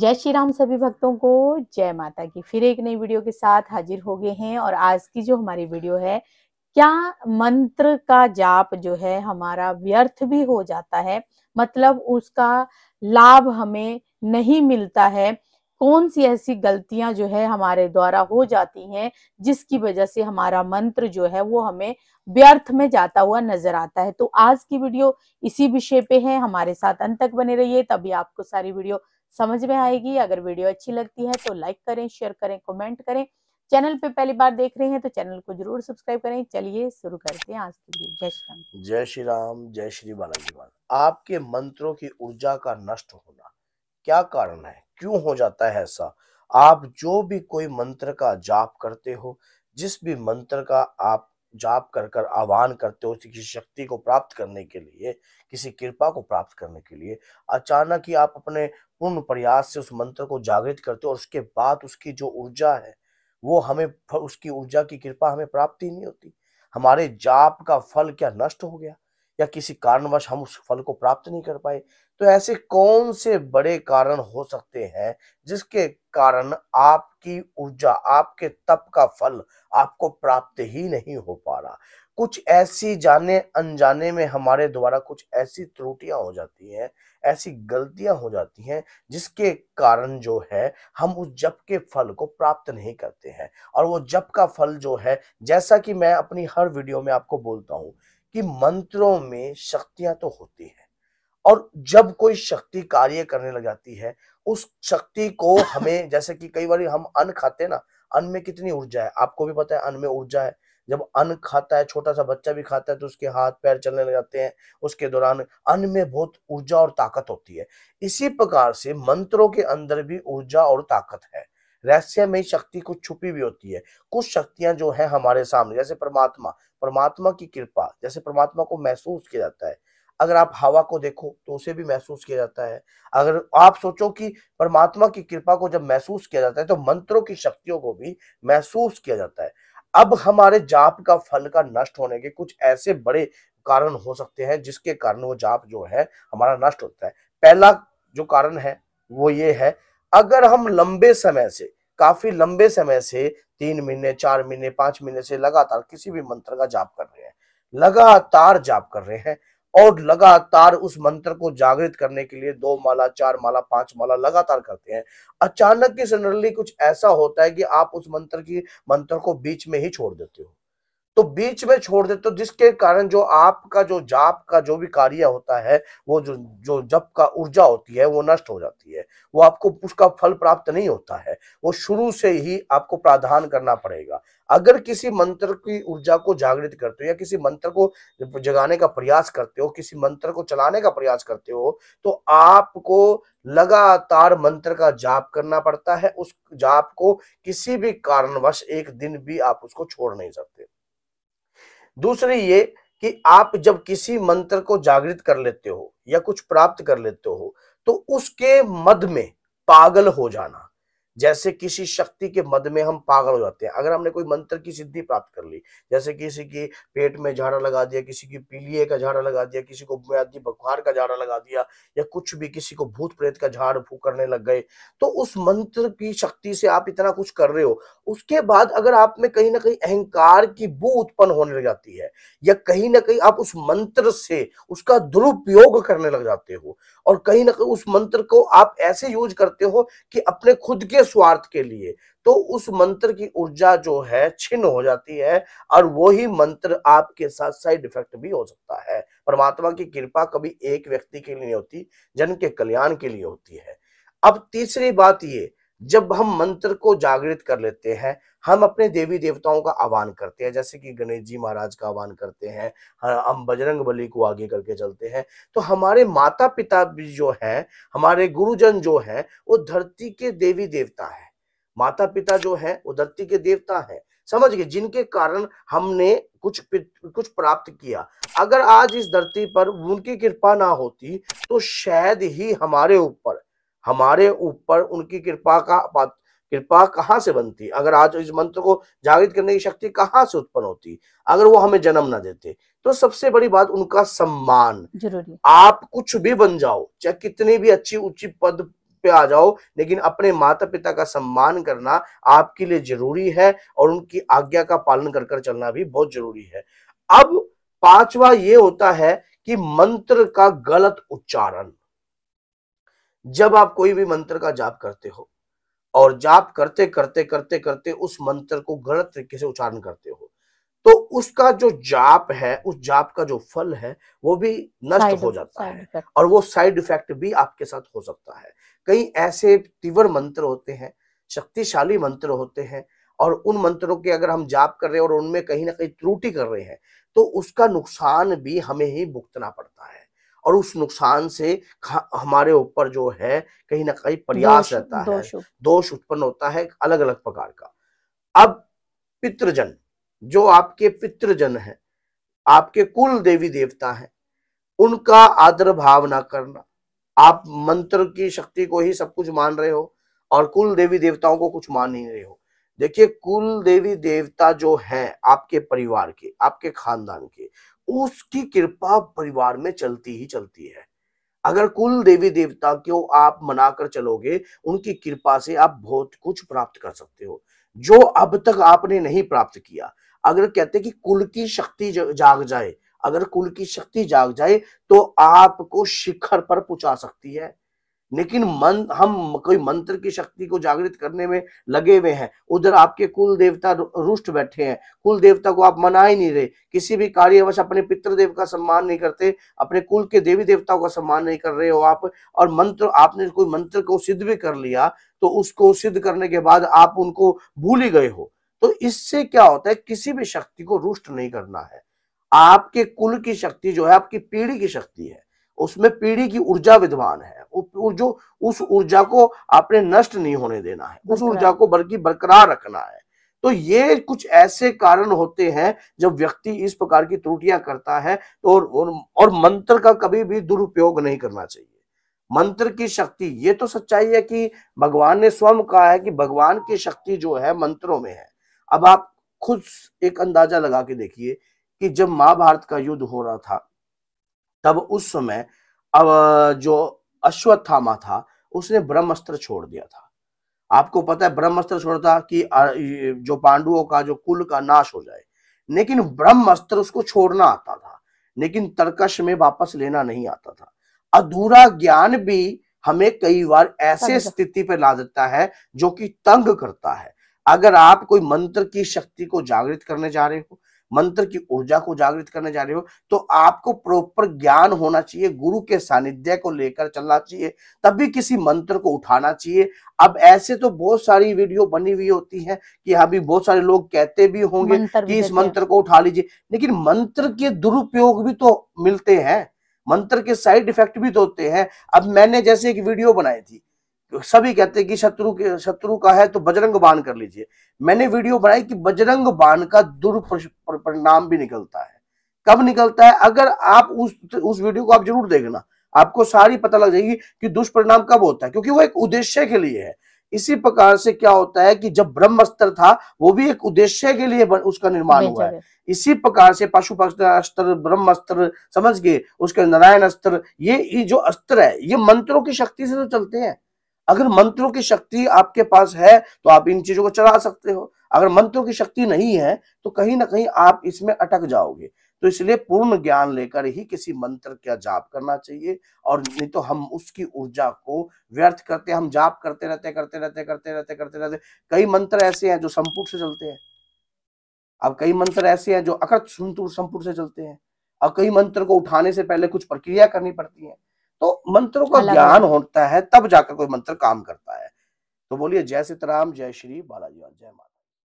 जय श्री राम सभी भक्तों को जय माता की फिर एक नई वीडियो के साथ हाजिर हो गए हैं और आज की जो हमारी वीडियो है क्या मंत्र का जाप जो है हमारा व्यर्थ भी हो जाता है मतलब उसका लाभ हमें नहीं मिलता है कौन सी ऐसी गलतियां जो है हमारे द्वारा हो जाती हैं जिसकी वजह से हमारा मंत्र जो है वो हमें व्यर्थ में जाता हुआ नजर आता है तो आज की वीडियो इसी विषय पे है हमारे साथ अंत तक बने रहिए तभी आपको सारी वीडियो समझ में आएगी अगर वीडियो अच्छी लगती है तो लाइक करें शेयर करें कमेंट करें चैनल पे पहली बार देख रहे हैं तो चैनल को जरूर सब्सक्राइब करें चलिए शुरू करते हैं आज के लिए जय श्री राम जय श्री राम जय श्री बालाजी बाल आपके मंत्रों की ऊर्जा का नष्ट होना क्या कारण है क्यों हो जाता है ऐसा आप जो भी कोई मंत्र का जाप करते हो जिस भी मंत्र का आप जाप कर कर आह्वान करते हो किसी शक्ति को प्राप्त करने के लिए किसी कृपा को प्राप्त करने के लिए अचानक ही आप अपने पूर्ण प्रयास से उस मंत्र को जागृत करते हो और उसके बाद उसकी जो ऊर्जा है वो हमें उसकी ऊर्जा की कृपा हमें प्राप्त ही नहीं होती हमारे जाप का फल क्या नष्ट हो गया या किसी कारणवश हम उस फल को प्राप्त नहीं कर पाए तो ऐसे कौन से बड़े कारण हो सकते हैं जिसके कारण आपकी ऊर्जा आपके तप का फल आपको प्राप्त ही नहीं हो पा रहा कुछ ऐसी जाने अनजाने में हमारे द्वारा कुछ ऐसी त्रुटियां हो जाती हैं ऐसी गलतियां हो जाती हैं जिसके कारण जो है हम उस जप के फल को प्राप्त नहीं करते हैं और वो जप का फल जो है जैसा कि मैं अपनी हर वीडियो में आपको बोलता हूँ कि मंत्रों में शक्तियां तो होती है और जब कोई शक्ति कार्य करने लग जाती है उस शक्ति को हमें जैसे कि कई बार हम अन्न खाते हैं ना अन्न में कितनी ऊर्जा है आपको भी पता है अन्न में ऊर्जा है जब अन्न खाता है छोटा सा बच्चा भी खाता है तो उसके हाथ पैर चलने लग जाते हैं उसके दौरान अन्न में बहुत ऊर्जा और ताकत होती है इसी प्रकार से मंत्रों के अंदर भी ऊर्जा और ताकत है रहस्यमय शक्ति कुछ छुपी भी होती है कुछ शक्तियां जो है हमारे सामने जैसे परमात्मा परमात्मा की कृपा जैसे परमात्मा को महसूस किया जाता है अगर आप हवा को देखो तो उसे भी महसूस किया जाता है अगर आप सोचो कि परमात्मा की कृपा को जब महसूस किया जाता है तो मंत्रों की शक्तियों को भी महसूस किया जाता है अब हमारे जाप का फल का नष्ट होने के कुछ ऐसे बड़े कारण हो सकते हैं जिसके कारण वो जाप जो है हमारा नष्ट होता है पहला जो कारण है वो ये है अगर हम लंबे समय से काफी लंबे समय से तीन महीने चार महीने पांच महीने से लगातार किसी भी मंत्र का जाप कर रहे हैं लगातार जाप कर रहे हैं और लगातार उस मंत्र को जागृत करने के लिए दो माला चार माला पांच माला लगातार करते हैं अचानक की जनरली कुछ ऐसा होता है कि आप उस मंत्र की मंत्र को बीच में ही छोड़ देते हो तो बीच में छोड़ देते हो जिसके कारण जो आपका जो जाप का जो भी कार्य होता है वो जो जो जप का ऊर्जा होती है वो नष्ट हो जाती है वो आपको उसका फल प्राप्त नहीं होता है वो शुरू से ही आपको प्राधान करना पड़ेगा अगर किसी मंत्र की ऊर्जा को जागृत करते हो या किसी मंत्र को जगाने का प्रयास करते हो किसी मंत्र को चलाने का प्रयास करते हो तो आपको लगातार मंत्र का जाप करना पड़ता है उस जाप को किसी भी कारणवश एक दिन भी आप उसको छोड़ नहीं सकते दूसरी ये कि आप जब किसी मंत्र को जागृत कर लेते हो या कुछ प्राप्त कर लेते हो तो उसके मद में पागल हो जाना जैसे किसी शक्ति के मद में हम पागल हो जाते हैं अगर हमने कोई मंत्र की सिद्धि प्राप्त कर ली जैसे किसी की पेट में झाड़ा लगा दिया किसी की पीलिए का झाड़ा लगा दिया किसी को बुनियादी बखार का झाड़ा लगा दिया या कुछ भी किसी को भूत प्रेत का झाड़ फूक करने लग गए तो उस मंत्र की शक्ति से आप इतना कुछ कर रहे हो उसके बाद अगर आप में कहीं ना कहीं अहंकार की बू उत्पन्न होने लग जाती है या कहीं ना कहीं आप उस मंत्र से उसका दुरुपयोग करने लग जाते हो और कहीं ना कहीं उस मंत्र को आप ऐसे यूज करते हो कि अपने खुद के स्वार्थ के लिए तो उस मंत्र की ऊर्जा जो है छिन्न हो जाती है और वो ही मंत्र आपके साथ साइड इफेक्ट भी हो सकता है परमात्मा की कृपा कभी एक व्यक्ति के लिए नहीं होती जन के कल्याण के लिए होती है अब तीसरी बात ये जब हम मंत्र को जागृत कर लेते हैं हम अपने देवी देवताओं का आह्वान करते हैं जैसे कि गणेश जी महाराज का आह्वान करते हैं हाँ, हम बजरंग बली को आगे करके चलते हैं तो हमारे माता पिता भी जो है हमारे गुरुजन जो है वो धरती के देवी देवता है माता पिता जो है वो धरती के देवता है समझ गए जिनके कारण हमने कुछ कुछ प्राप्त किया अगर आज इस धरती पर उनकी कृपा ना होती तो शायद ही हमारे ऊपर हमारे ऊपर उनकी कृपा का कृपा कहाँ से बनती अगर आज इस मंत्र को जागृत करने की शक्ति कहाँ से उत्पन्न होती अगर वो हमें जन्म ना देते तो सबसे बड़ी बात उनका सम्मान जरूरी आप कुछ भी बन जाओ चाहे कितनी भी अच्छी ऊंची पद पे आ जाओ लेकिन अपने माता पिता का सम्मान करना आपके लिए जरूरी है और उनकी आज्ञा का पालन कर कर चलना भी बहुत जरूरी है अब पांचवा ये होता है कि मंत्र का गलत उच्चारण जब आप कोई भी मंत्र का जाप करते हो और जाप करते करते करते करते उस मंत्र को गलत तरीके से उच्चारण करते हो तो उसका जो जाप है उस जाप का जो फल है वो भी नष्ट हो जाता है और वो साइड इफेक्ट भी आपके साथ हो सकता है कई ऐसे तीव्र मंत्र होते हैं शक्तिशाली मंत्र होते हैं और उन मंत्रों के अगर हम जाप कर रहे हैं और उनमें कहीं ना कहीं त्रुटि कर रहे हैं तो उसका नुकसान भी हमें ही भुगतना पड़ता है और उस नुकसान से हमारे ऊपर जो है कहीं ना कहीं प्रयास रहता है दोष उत्पन्न होता है अलग अलग प्रकार का अब पितृजन जो आपके पितृजन है आपके कुल देवी देवता है उनका आदर भाव ना करना आप मंत्र की शक्ति को ही सब कुछ मान रहे हो और कुल देवी देवताओं को कुछ मान नहीं रहे हो देखिए कुल देवी देवता जो है आपके परिवार के आपके खानदान के उसकी कृपा परिवार में चलती ही चलती है अगर कुल देवी देवता को आप मनाकर चलोगे उनकी कृपा से आप बहुत कुछ प्राप्त कर सकते हो जो अब तक आपने नहीं प्राप्त किया अगर कहते कि कुल की शक्ति जाग जाए अगर कुल की शक्ति जाग जाए तो आपको शिखर पर पहुंचा सकती है लेकिन मन हम कोई मंत्र की शक्ति को जागृत करने में लगे हुए हैं उधर आपके कुल देवता रुष्ट बैठे हैं कुल देवता को आप मना ही नहीं रहे किसी भी कार्यवश अपने पितृदेव का सम्मान नहीं करते अपने कुल के देवी देवताओं का सम्मान नहीं कर रहे हो आप और मंत्र आपने कोई मंत्र को सिद्ध भी कर लिया तो उसको सिद्ध करने के बाद आप उनको भूल ही गए हो तो इससे क्या होता है किसी भी शक्ति को रुष्ट नहीं करना है आपके कुल की शक्ति जो है आपकी पीढ़ी की शक्ति है उसमें पीढ़ी की ऊर्जा विद्वान है जो उस ऊर्जा को आपने नष्ट नहीं होने देना है उस ऊर्जा को बल्कि बरकरार रखना है तो ये कुछ ऐसे कारण होते हैं जब व्यक्ति इस प्रकार की त्रुटियां करता है तो और, और, और मंत्र का कभी भी दुरुपयोग नहीं करना चाहिए मंत्र की शक्ति ये तो सच्चाई है कि भगवान ने स्वयं कहा है कि भगवान की शक्ति जो है मंत्रों में है अब आप खुद एक अंदाजा लगा के देखिए कि जब महाभारत का युद्ध हो रहा था तब उस समय अब जो अश्वत्थामा था उसने ब्रह्मस्त्र छोड़ दिया था आपको पता है ब्रह्मस्त्र था कि जो पांडुओं का जो कुल का नाश हो जाए लेकिन ब्रह्मस्त्र उसको छोड़ना आता था लेकिन तर्कश में वापस लेना नहीं आता था अधूरा ज्ञान भी हमें कई बार ऐसे स्थिति पर ला देता है जो कि तंग करता है अगर आप कोई मंत्र की शक्ति को जागृत करने जा रहे हो मंत्र की ऊर्जा को जागृत करने जा रहे हो तो आपको प्रॉपर ज्ञान होना चाहिए गुरु के सानिध्य को लेकर चलना चाहिए तभी किसी मंत्र को उठाना चाहिए अब ऐसे तो बहुत सारी वीडियो बनी हुई होती है कि अभी बहुत सारे लोग कहते भी होंगे कि इस मंत्र को उठा लीजिए लेकिन मंत्र के दुरुपयोग भी तो मिलते हैं मंत्र के साइड इफेक्ट भी तो होते हैं अब मैंने जैसे एक वीडियो बनाई थी सभी कहते हैं कि शत्रु के शत्रु का है तो बजरंग बाण कर लीजिए मैंने वीडियो बनाई कि बजरंग बाण का दुर्परिणाम भी निकलता है कब निकलता है अगर आप उस उस वीडियो को आप जरूर देखना आपको सारी पता लग जाएगी कि दुष्परिणाम कब होता है क्योंकि वो एक उद्देश्य के लिए है इसी प्रकार से क्या होता है कि जब ब्रह्मस्त्र था वो भी एक उद्देश्य के लिए उसका निर्माण हुआ है इसी प्रकार से पशु अस्त्र ब्रह्मस्त्र समझ गए उसके नारायण अस्त्र ये जो अस्त्र है ये मंत्रों की शक्ति से तो चलते हैं अगर मंत्रों की शक्ति आपके पास है तो आप इन चीजों को चला सकते हो अगर मंत्रों की शक्ति नहीं है तो कहीं ना कहीं आप इसमें अटक जाओगे तो इसलिए पूर्ण ज्ञान लेकर ही किसी मंत्र का जाप करना चाहिए और नहीं तो हम उसकी ऊर्जा को व्यर्थ करते हम जाप करते रहते करते रहते करते रहते करते रहते कई मंत्र ऐसे हैं जो संपुट से चलते हैं अब कई मंत्र ऐसे हैं जो अकट संतुर संपुट से चलते हैं और कई मंत्र को उठाने से पहले कुछ प्रक्रिया करनी पड़ती है तो मंत्रों का ज्ञान होता है तब जाकर कोई मंत्र काम करता है तो बोलिए जय सीताराम जय श्री बालाजी और जय माता